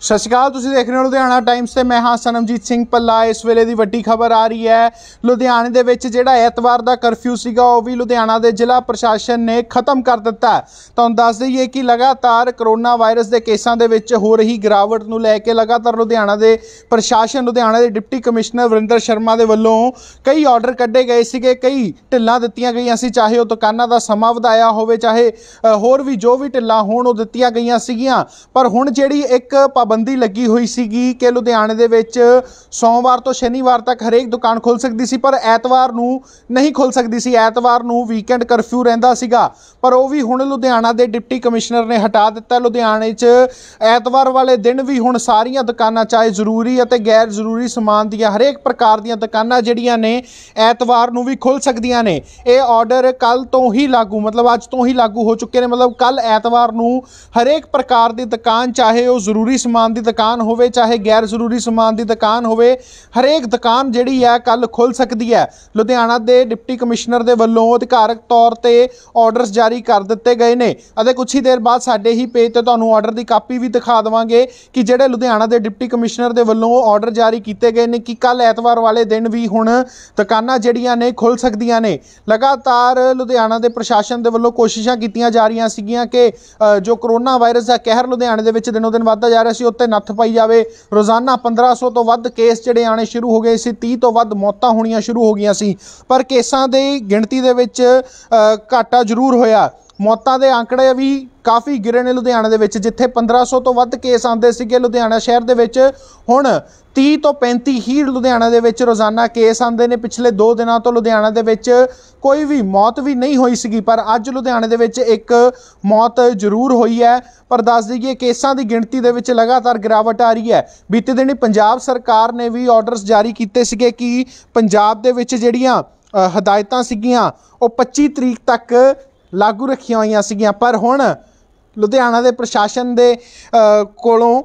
ਸਤਿ ਸ਼੍ਰੀ ਅਕਾਲ ਤੁਸੀਂ ਦੇਖ ਰਹੇ ਹੋ ਲੁਧਿਆਣਾ ਟਾਈਮਸ ਤੇ ਮੈਂ ਹਾਂ ਸਨਮਜੀਤ ਸਿੰਘ ਪੱਲਾ ਇਸ ਵੇਲੇ ਦੀ ਵੱਡੀ ਖਬਰ ਆ ਰਹੀ ਹੈ ਲੁਧਿਆਣੇ ਦੇ ਵਿੱਚ ਜਿਹੜਾ ਐਤਵਾਰ ਦਾ ਕਰਫਿਊ ਸੀਗਾ ਉਹ ਵੀ ਲੁਧਿਆਣਾ ਦੇ ਜ਼ਿਲ੍ਹਾ ਪ੍ਰਸ਼ਾਸਨ ਨੇ ਖਤਮ ਕਰ ਦਿੱਤਾ ਤੁਹਾਨੂੰ ਦੱਸ ਦਈਏ ਕਿ ਲਗਾਤਾਰ ਕਰੋਨਾ ਵਾਇਰਸ ਦੇ ਕੇਸਾਂ ਦੇ ਵਿੱਚ ਹੋ ਰਹੀ ਗਿਰਾਵਟ ਨੂੰ ਲੈ ਕੇ ਲਗਾਤਾਰ ਲੁਧਿਆਣਾ ਦੇ ਪ੍ਰਸ਼ਾਸਨ ਲੁਧਿਆਣਾ ਦੇ ਡਿਪਟੀ ਕਮਿਸ਼ਨਰ ਵਰਿੰਦਰ ਸ਼ਰਮਾ ਦੇ ਵੱਲੋਂ ਕਈ ਆਰਡਰ ਕੱਢੇ ਗਏ ਸੀਗੇ ਕਈ ਢਿੱਲਾਂ ਦਿੱਤੀਆਂ ਗਈਆਂ ਸੀ ਚਾਹੇ ਉਹ ਦੁਕਾਨਾਂ ਦਾ ਸਮਾਂ ਵਧਾਇਆ ਹੋਵੇ ਚਾਹੇ ਹੋਰ ਵੀ ਜੋ ਵੀ ਢਿੱਲਾਂ ਹੋਣ ਉਹ ਦਿੱਤੀਆਂ ਗਈਆਂ ਸੀਗੀਆਂ ਪਰ ਹੁਣ ਜਿਹੜੀ ਇੱਕ ਪਾਬੰਦੀ ਲੱਗੀ ਹੋਈ ਸੀਗੀ ਕਿ ਲੁਧਿਆਣੇ ਦੇ ਵਿੱਚ ਸੋਮਵਾਰ ਤੋਂ ਸ਼ਨੀਵਾਰ ਤੱਕ ਹਰੇਕ ਦੁਕਾਨ ਖੁੱਲ ਸਕਦੀ ਸੀ ਪਰ ਐਤਵਾਰ ਨੂੰ ਨਹੀਂ ਖੁੱਲ ਸਕਦੀ ਸੀ ਐਤਵਾਰ ਨੂੰ ਵੀਕਐਂਡ ਕਰਫਿਊ ਰਹਿੰਦਾ ਸੀਗਾ ਪਰ ਉਹ ਵੀ ਹੁਣ ਲੁਧਿਆਣਾ ਦੇ ਡਿਪਟੀ ਕਮਿਸ਼ਨਰ ਨੇ ਹਟਾ ਦਿੱਤਾ ਲੁਧਿਆਣੇ 'ਚ ਐਤਵਾਰ ਵਾਲੇ ਦਿਨ ਵੀ ਹੁਣ ਸਾਰੀਆਂ ਦੁਕਾਨਾਂ ਚਾਹੇ ਜ਼ਰੂਰੀ ਅਤੇ ਗੈਰ ਜ਼ਰੂਰੀ ਸਮਾਨ ਦੀਆਂ ਹਰੇਕ ਪ੍ਰਕਾਰ ਦੀਆਂ ਦੁਕਾਨਾਂ ਜਿਹੜੀਆਂ ਨੇ ਐਤਵਾਰ ਨੂੰ ਵੀ ਖੁੱਲ ਸਕਦੀਆਂ ਨੇ ਇਹ ਆਰਡਰ ਕੱਲ ਤੋਂ ਹੀ ਲਾਗੂ ਮਤਲਬ ਅੱਜ ਤੋਂ ਹੀ ਲਾਗੂ ਹੋ ਚੁੱਕੇ ਨੇ ਮਤਲਬ ਕੱਲ ਐਤਵਾਰ ਨੂੰ ਹਰੇਕ ਪ੍ਰਕਾਰ ਦੀ ਦੁਕਾਨ ਚਾਹੇ ਉਹ ਜ਼ਰੂਰੀ ਸਮਾਨ ਸਮਾਨ ਦੀ ਦੁਕਾਨ ਹੋਵੇ ਚਾਹੇ ਗੈਰ ਜ਼ਰੂਰੀ ਸਮਾਨ ਦੀ ਦੁਕਾਨ ਹੋਵੇ ਹਰੇਕ ਦੁਕਾਨ ਜਿਹੜੀ ਹੈ ਕੱਲ ਖੁੱਲ ਸਕਦੀ ਹੈ ਲੁਧਿਆਣਾ ਦੇ ਡਿਪਟੀ ਕਮਿਸ਼ਨਰ ਦੇ ਵੱਲੋਂ ਅਧਿਕਾਰਕ ਤੌਰ ਤੇ ਆਰਡਰਸ ਜਾਰੀ ਕਰ ਦਿੱਤੇ ਗਏ ਨੇ ਅਤੇ ਕੁਝ ਹੀ ਦੇਰ ਬਾਅਦ ਸਾਡੇ ਹੀ ਪੇਜ ਤੇ ਤੁਹਾਨੂੰ ਆਰਡਰ ਦੀ ਕਾਪੀ ਵੀ ਦਿਖਾ ਦੇਵਾਂਗੇ ਕਿ ਜਿਹੜੇ ਲੁਧਿਆਣਾ ਦੇ ਡਿਪਟੀ ਕਮਿਸ਼ਨਰ ਦੇ ਵੱਲੋਂ ਆਰਡਰ ਜਾਰੀ ਕੀਤੇ ਗਏ ਨੇ ਕਿ ਕੱਲ ਐਤਵਾਰ ਵਾਲੇ ਦਿਨ ਵੀ ਹੁਣ ਦੁਕਾਨਾਂ ਜਿਹੜੀਆਂ ਨੇ ਖੁੱਲ ਸਕਦੀਆਂ ਨੇ ਲਗਾਤਾਰ ਲੁਧਿਆਣਾ ਦੇ ਪ੍ਰਸ਼ਾਸਨ ਦੇ ਵੱਲੋਂ ਕੋਸ਼ਿਸ਼ਾਂ ਕੀਤੀਆਂ ਜਾ ਰਹੀਆਂ ਸੀਗੀਆਂ ਕਿ ਜੋ ਕਰੋਨਾ ਵਾਇਰਸ ਦਾ ਕਹਿਰ ਲੁਧਿਆਣੇ ਦੇ ਵਿੱਚ ਦਿਨੋ ਦਿਨ ਵਧਦਾ ਜਾ ਰਿਹਾ ਸੀ ਉੱਤੇ ਨੱਥ ਪਾਈ ਜਾਵੇ ਰੋਜ਼ਾਨਾ 1500 ਤੋਂ ਵੱਧ ਕੇਸ ਜਿਹੜੇ ਆਣੇ ਸ਼ੁਰੂ ਹੋ ਗਏ ਸੀ 30 ਤੋਂ ਵੱਧ ਮੌਤਾਂ ਹੋਣੀਆਂ ਸ਼ੁਰੂ ਹੋ ਗਈਆਂ ਸੀ ਪਰ ਕੇਸਾਂ ਦੇ ਗਿਣਤੀ ਦੇ ਵਿੱਚ ਘਾਟਾ ਜ਼ਰੂਰ ਹੋਇਆ ਮੌਤਾਂ ਦੇ ਅੰਕੜੇ ਵੀ ਕਾਫੀ ਗਿਰੇ ਨੇ ਲੁਧਿਆਣਾ ਦੇ ਵਿੱਚ ਜਿੱਥੇ 1500 ਤੋਂ ਵੱਧ ਕੇਸ ਆਉਂਦੇ ਸੀਗੇ ਲੁਧਿਆਣਾ ਸ਼ਹਿਰ ਦੇ ਵਿੱਚ ਹੁਣ 30 ਤੋਂ 35 ਹੀ ਲੁਧਿਆਣਾ ਦੇ ਵਿੱਚ ਰੋਜ਼ਾਨਾ ਕੇਸ ਆਉਂਦੇ ਨੇ ਪਿਛਲੇ 2 ਦਿਨਾਂ ਤੋਂ ਲੁਧਿਆਣਾ ਦੇ ਵਿੱਚ ਕੋਈ ਵੀ ਮੌਤ ਵੀ ਨਹੀਂ ਹੋਈ ਸੀਗੀ ਪਰ ਅੱਜ ਲੁਧਿਆਣਾ ਦੇ ਵਿੱਚ ਇੱਕ ਮੌਤ ਜ਼ਰੂਰ ਹੋਈ ਹੈ ਪਰ ਦੱਸ ਦਈਏ ਕੇਸਾਂ ਦੀ ਗਿਣਤੀ ਦੇ ਵਿੱਚ ਲਗਾਤਾਰ ਗਿਰਾਵਟ ਆ ਰਹੀ ਹੈ ਬੀਤੇ ਦਿਨੀ ਪੰਜਾਬ ਸਰਕਾਰ ਨੇ ਵੀ ਆਰਡਰਸ ਜਾਰੀ ਕੀਤੇ ਸੀਗੇ ਕਿ ਪੰਜਾਬ ਦੇ ਵਿੱਚ ਜਿਹੜੀਆਂ ਹਦਾਇਤਾਂ ਸੀਗੀਆਂ ਉਹ 25 ਤਰੀਕ ਤੱਕ ਲਾਗੂ ਰੱਖੀਆਂ ਹੋਈਆਂ ਸੀਗੀਆਂ ਪਰ ਹੁਣ ਲੁਧਿਆਣਾ ਦੇ ਪ੍ਰਸ਼ਾਸਨ ਦੇ ਕੋਲੋਂ